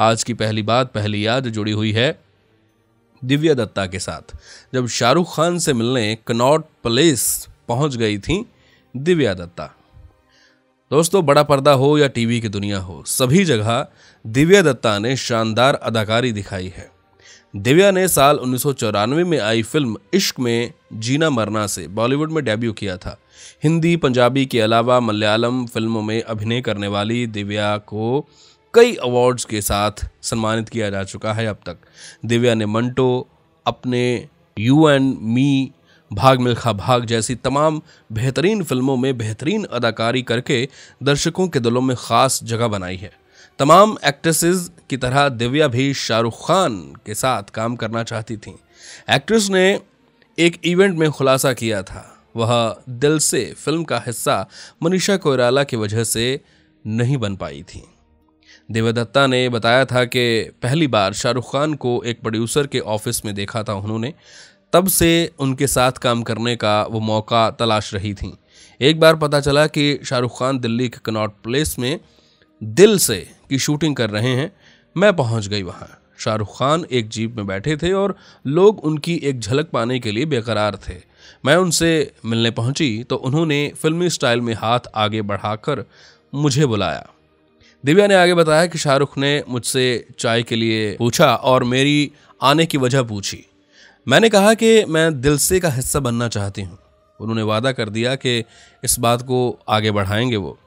आज की पहली बात पहली याद जुड़ी हुई है दिव्या दत्ता के साथ जब शाहरुख खान से मिलने कनॉट प्लेस पहुंच गई थी दिव्या दत्ता दोस्तों बड़ा पर्दा हो या टीवी की दुनिया हो सभी जगह दिव्या दत्ता ने शानदार अदाकारी दिखाई है दिव्या ने साल उन्नीस में आई फिल्म इश्क में जीना मरना से बॉलीवुड में डेब्यू किया था हिंदी पंजाबी के अलावा मलयालम फिल्मों में अभिनय करने वाली दिव्या को कई अवार्ड्स के साथ सम्मानित किया जा चुका है अब तक दिव्या ने मंटो अपने यू एन मी भाग मिल्खा भाग जैसी तमाम बेहतरीन फिल्मों में बेहतरीन अदाकारी करके दर्शकों के दिलों में ख़ास जगह बनाई है तमाम एक्ट्रेसेस की तरह दिव्या भी शाहरुख खान के साथ काम करना चाहती थीं एक्ट्रेस ने एक इवेंट में खुलासा किया था वह दिल से फिल्म का हिस्सा मनीषा कोयराला की वजह से नहीं बन पाई थी देवदत्ता ने बताया था कि पहली बार शाहरुख खान को एक प्रोड्यूसर के ऑफिस में देखा था उन्होंने तब से उनके साथ काम करने का वो मौका तलाश रही थी एक बार पता चला कि शाहरुख खान दिल्ली के कनॉट प्लेस में दिल से की शूटिंग कर रहे हैं मैं पहुंच गई वहां शाहरुख खान एक जीप में बैठे थे और लोग उनकी एक झलक पाने के लिए बेकरार थे मैं उनसे मिलने पहुंची तो उन्होंने फिल्मी स्टाइल में हाथ आगे बढ़ाकर मुझे बुलाया दिव्या ने आगे बताया कि शाहरुख ने मुझसे चाय के लिए पूछा और मेरी आने की वजह पूछी मैंने कहा कि मैं दिल से का हिस्सा बनना चाहती हूँ उन्होंने वादा कर दिया कि इस बात को आगे बढ़ाएंगे वो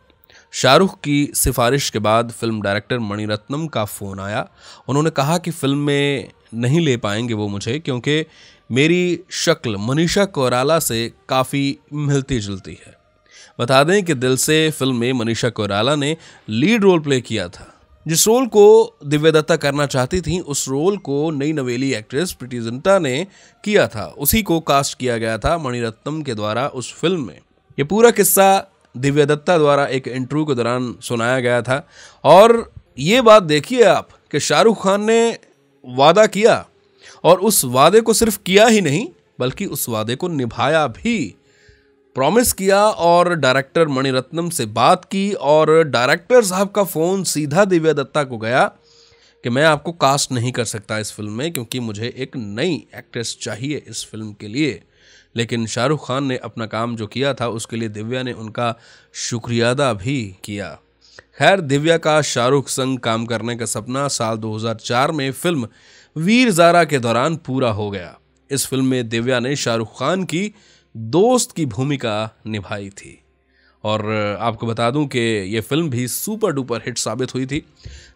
शाहरुख की सिफारिश के बाद फिल्म डायरेक्टर मणिरत्नम का फ़ोन आया उन्होंने कहा कि फिल्म में नहीं ले पाएंगे वो मुझे क्योंकि मेरी शक्ल मनीषा कोराला से काफ़ी मिलती जुलती है बता दें कि दिल से फिल्म में मनीषा कोराला ने लीड रोल प्ले किया था जिस रोल को दिव्या दत्ता करना चाहती थी उस रोल को नई नवेली एक्ट्रेस प्रीति जिंटा ने किया था उसी को कास्ट किया गया था मणिरत्नम के द्वारा उस फिल्म में ये पूरा किस्सा दिव्या दत्ता द्वारा एक इंटरव्यू के दौरान सुनाया गया था और ये बात देखिए आप कि शाहरुख खान ने वादा किया और उस वादे को सिर्फ किया ही नहीं बल्कि उस वादे को निभाया भी प्रॉमिस किया और डायरेक्टर मणिरत्नम से बात की और डायरेक्टर साहब का फ़ोन सीधा दिव्या दत्ता को गया कि मैं आपको कास्ट नहीं कर सकता इस फिल्म में क्योंकि मुझे एक नई एक्ट्रेस चाहिए इस फिल्म के लिए लेकिन शाहरुख खान ने अपना काम जो किया था उसके लिए दिव्या ने उनका शुक्रिया अदा भी किया खैर दिव्या का शाहरुख संग काम करने का सपना साल 2004 में फिल्म वीर जारा के दौरान पूरा हो गया इस फिल्म में दिव्या ने शाहरुख खान की दोस्त की भूमिका निभाई थी और आपको बता दूं कि ये फिल्म भी सुपर डुपर हिट साबित हुई थी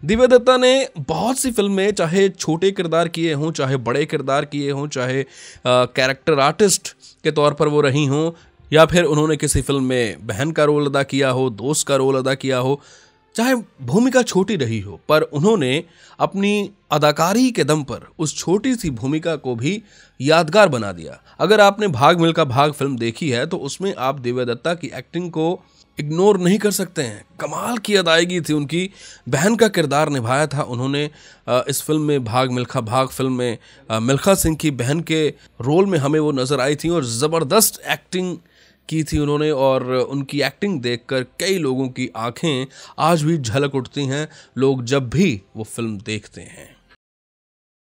दिव्या दत्ता ने बहुत सी फिल्में चाहे छोटे किरदार किए हों चाहे बड़े किरदार किए हों चाहे कैरेक्टर आर्टिस्ट के तौर पर वो रही हों या फिर उन्होंने किसी फिल्म में बहन का रोल अदा किया हो दोस्त का रोल अदा किया हो चाहे भूमिका छोटी रही हो पर उन्होंने अपनी अदाकारी के दम पर उस छोटी सी भूमिका को भी यादगार बना दिया अगर आपने भाग मिल्खा भाग फिल्म देखी है तो उसमें आप दिव्या दत्ता की एक्टिंग को इग्नोर नहीं कर सकते हैं कमाल की अदायगी थी उनकी बहन का किरदार निभाया था उन्होंने इस फिल्म में भाग मिल्खा भाग फिल्म में मिल्खा सिंह की बहन के रोल में हमें वो नज़र आई थी और ज़बरदस्त एक्टिंग की थी उन्होंने और उनकी एक्टिंग देखकर कई लोगों की आंखें आज भी झलक उठती हैं लोग जब भी वो फिल्म देखते हैं